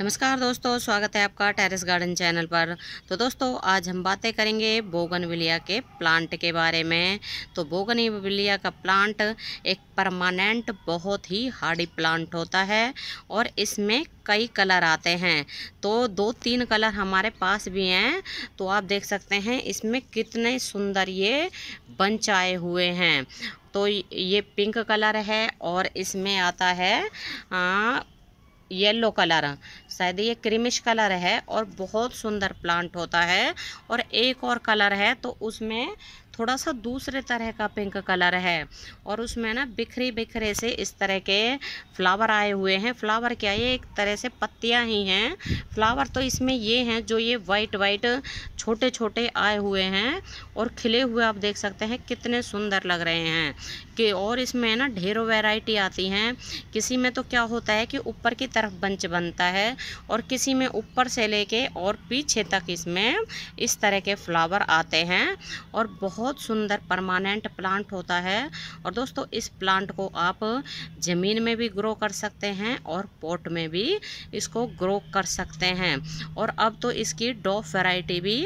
नमस्कार दोस्तों स्वागत है आपका टेरेस गार्डन चैनल पर तो दोस्तों आज हम बातें करेंगे बोगन विलिया के प्लांट के बारे में तो बोगन विलिया का प्लांट एक परमानेंट बहुत ही हार्डी प्लांट होता है और इसमें कई कलर आते हैं तो दो तीन कलर हमारे पास भी हैं तो आप देख सकते हैं इसमें कितने सुंदर ये बंचाए हुए हैं तो ये पिंक कलर है और इसमें आता है आ, येलो कलर शायद ये क्रीमिश कलर है और बहुत सुंदर प्लांट होता है और एक और कलर है तो उसमें थोड़ा सा दूसरे तरह का पिंक कलर है और उसमें ना बिखरे बिखरे से इस तरह के फ्लावर आए हुए हैं फ्लावर क्या ये एक तरह से पत्तियां ही हैं फ्लावर तो इसमें ये हैं जो ये वाइट वाइट छोटे छोटे आए हुए हैं और खिले हुए आप देख सकते हैं कितने सुंदर लग रहे हैं कि और इसमें ना ढेरों वेराइटी आती हैं किसी में तो क्या होता है कि ऊपर की तरफ बंच बनता है और किसी में ऊपर से लेके और पीछे तक इसमें इस तरह के फ्लावर आते हैं और बहुत बहुत सुंदर परमानेंट प्लांट होता है और दोस्तों इस प्लांट को आप ज़मीन में भी ग्रो कर सकते हैं और पॉट में भी इसको ग्रो कर सकते हैं और अब तो इसकी डॉफ वैरायटी भी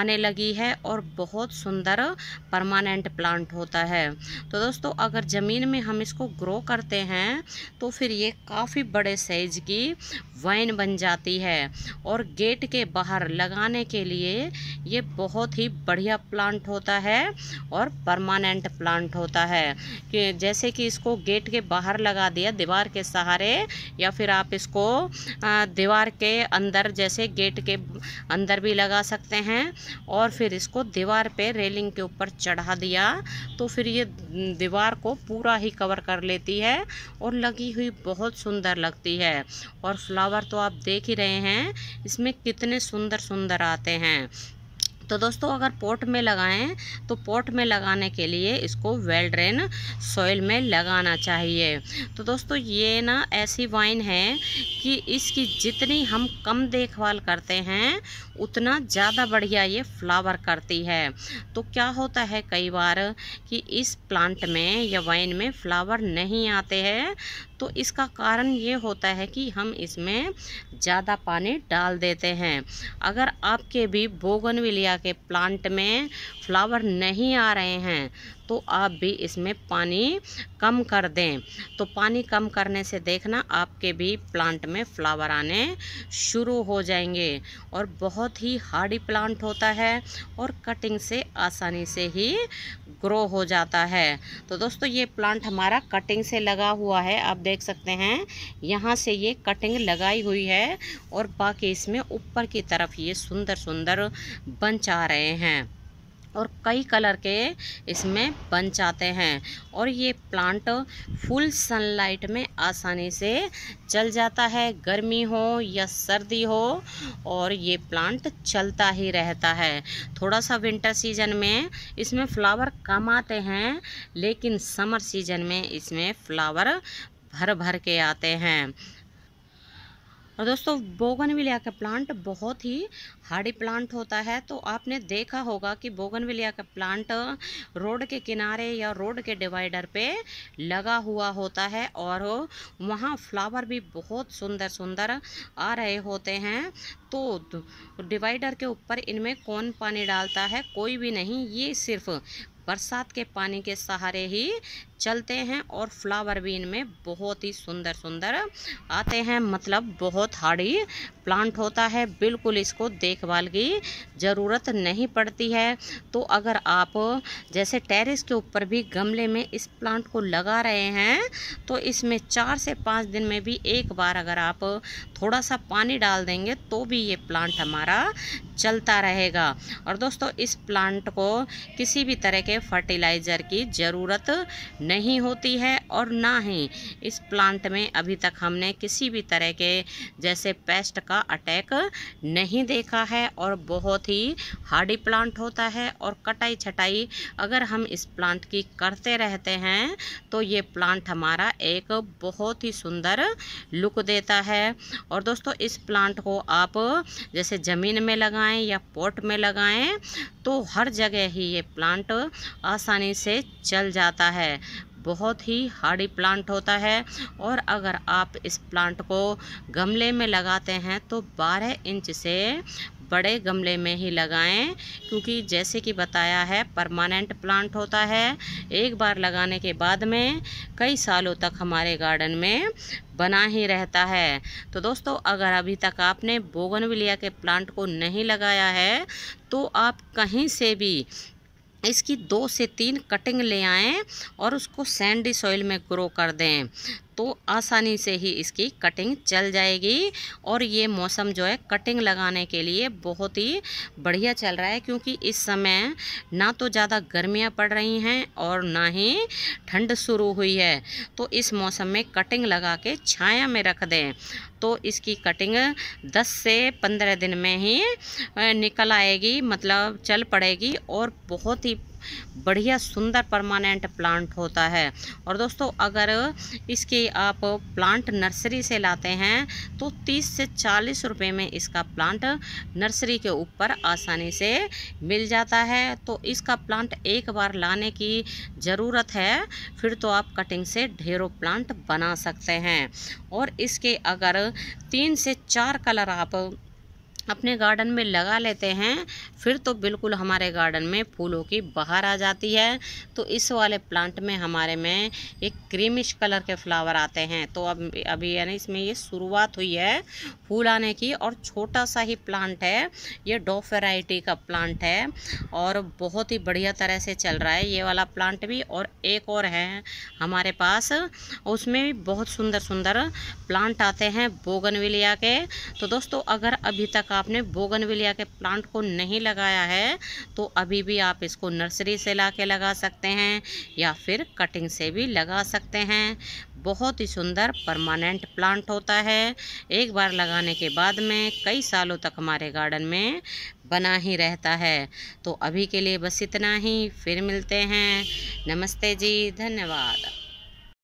आने लगी है और बहुत सुंदर परमानेंट प्लांट होता है तो दोस्तों अगर ज़मीन में हम इसको ग्रो करते हैं तो फिर ये काफ़ी बड़े साइज की वाइन बन जाती है और गेट के बाहर लगाने के लिए ये बहुत ही बढ़िया प्लांट होता है है और परमानेंट प्लांट होता है कि जैसे कि इसको गेट के बाहर लगा दिया दीवार के सहारे या फिर आप इसको दीवार के अंदर जैसे गेट के अंदर भी लगा सकते हैं और फिर इसको दीवार पे रेलिंग के ऊपर चढ़ा दिया तो फिर ये दीवार को पूरा ही कवर कर लेती है और लगी हुई बहुत सुंदर लगती है और फ्लावर तो आप देख ही रहे हैं इसमें कितने सुंदर सुंदर आते हैं तो दोस्तों अगर पॉट में लगाएं तो पॉट में लगाने के लिए इसको वेल ड्रेन सॉइल में लगाना चाहिए तो दोस्तों ये ना ऐसी वाइन है कि इसकी जितनी हम कम देखभाल करते हैं उतना ज़्यादा बढ़िया ये फ्लावर करती है तो क्या होता है कई बार कि इस प्लांट में या वाइन में फ्लावर नहीं आते हैं तो इसका कारण ये होता है कि हम इसमें ज़्यादा पानी डाल देते हैं अगर आपके भी बोगनविलिया के प्लांट में फ्लावर नहीं आ रहे हैं तो आप भी इसमें पानी कम कर दें तो पानी कम करने से देखना आपके भी प्लांट में फ्लावर आने शुरू हो जाएंगे और बहुत ही हार्डी प्लांट होता है और कटिंग से आसानी से ही ग्रो हो जाता है तो दोस्तों ये प्लांट हमारा कटिंग से लगा हुआ है आप देख सकते हैं यहाँ से ये कटिंग लगाई हुई है और बाकी इसमें ऊपर की तरफ ये सुंदर सुंदर बंच आ रहे हैं और कई कलर के इसमें बन जाते हैं और ये प्लांट फुल सनलाइट में आसानी से चल जाता है गर्मी हो या सर्दी हो और ये प्लांट चलता ही रहता है थोड़ा सा विंटर सीजन में इसमें फ्लावर कम आते हैं लेकिन समर सीजन में इसमें फ्लावर भर भर के आते हैं और दोस्तों बोगनविलिया का प्लांट बहुत ही हार्डी प्लांट होता है तो आपने देखा होगा कि बोगनविलिया का प्लांट रोड के किनारे या रोड के डिवाइडर पे लगा हुआ होता है और वहाँ फ्लावर भी बहुत सुंदर सुंदर आ रहे होते हैं तो डिवाइडर के ऊपर इनमें कौन पानी डालता है कोई भी नहीं ये सिर्फ बरसात के पानी के सहारे ही चलते हैं और फ्लावर भी इनमें बहुत ही सुंदर सुंदर आते हैं मतलब बहुत हार्डी प्लांट होता है बिल्कुल इसको देखभाल की ज़रूरत नहीं पड़ती है तो अगर आप जैसे टेरेस के ऊपर भी गमले में इस प्लांट को लगा रहे हैं तो इसमें चार से पाँच दिन में भी एक बार अगर आप थोड़ा सा पानी डाल देंगे तो भी ये प्लांट हमारा चलता रहेगा और दोस्तों इस प्लांट को किसी भी तरह के फर्टिलाइज़र की ज़रूरत नहीं होती है और ना ही इस प्लांट में अभी तक हमने किसी भी तरह के जैसे पेस्ट का अटैक नहीं देखा है और बहुत ही हार्डी प्लांट होता है और कटाई छटाई अगर हम इस प्लांट की करते रहते हैं तो ये प्लांट हमारा एक बहुत ही सुंदर लुक देता है और दोस्तों इस प्लांट को आप जैसे ज़मीन में लगाएं या पॉट में लगाएं तो हर जगह ही ये प्लांट आसानी से चल जाता है बहुत ही हार्डी प्लांट होता है और अगर आप इस प्लांट को गमले में लगाते हैं तो 12 इंच से बड़े गमले में ही लगाएं क्योंकि जैसे कि बताया है परमानेंट प्लांट होता है एक बार लगाने के बाद में कई सालों तक हमारे गार्डन में बना ही रहता है तो दोस्तों अगर अभी तक आपने बोगनविलिया के प्लांट को नहीं लगाया है तो आप कहीं से भी इसकी दो से तीन कटिंग ले आएँ और उसको सैंडी सॉइल में ग्रो कर दें तो आसानी से ही इसकी कटिंग चल जाएगी और ये मौसम जो है कटिंग लगाने के लिए बहुत ही बढ़िया चल रहा है क्योंकि इस समय ना तो ज़्यादा गर्मियाँ पड़ रही हैं और ना ही ठंड शुरू हुई है तो इस मौसम में कटिंग लगा के छाया में रख दें तो इसकी कटिंग 10 से 15 दिन में ही निकल आएगी मतलब चल पड़ेगी और बहुत ही बढ़िया सुंदर परमानेंट प्लांट होता है और दोस्तों अगर इसकी आप प्लांट नर्सरी से लाते हैं तो 30 से 40 रुपए में इसका प्लांट नर्सरी के ऊपर आसानी से मिल जाता है तो इसका प्लांट एक बार लाने की ज़रूरत है फिर तो आप कटिंग से ढेरों प्लांट बना सकते हैं और इसके अगर तीन से चार कलर आप अपने गार्डन में लगा लेते हैं फिर तो बिल्कुल हमारे गार्डन में फूलों की बाहर आ जाती है तो इस वाले प्लांट में हमारे में एक क्रीमिश कलर के फ्लावर आते हैं तो अब अभी यानी इसमें ये शुरुआत हुई है फूल आने की और छोटा सा ही प्लांट है ये डॉफ वेराइटी का प्लांट है और बहुत ही बढ़िया तरह से चल रहा है ये वाला प्लांट भी और एक और है हमारे पास उसमें भी बहुत सुंदर सुंदर प्लांट आते हैं बोगनविलिया के तो दोस्तों अगर अभी तक आपने बोगनविलिया के प्लांट को नहीं लगा लगाया है तो अभी भी आप इसको नर्सरी से ला के लगा सकते हैं या फिर कटिंग से भी लगा सकते हैं बहुत ही सुंदर परमानेंट प्लांट होता है एक बार लगाने के बाद में कई सालों तक हमारे गार्डन में बना ही रहता है तो अभी के लिए बस इतना ही फिर मिलते हैं नमस्ते जी धन्यवाद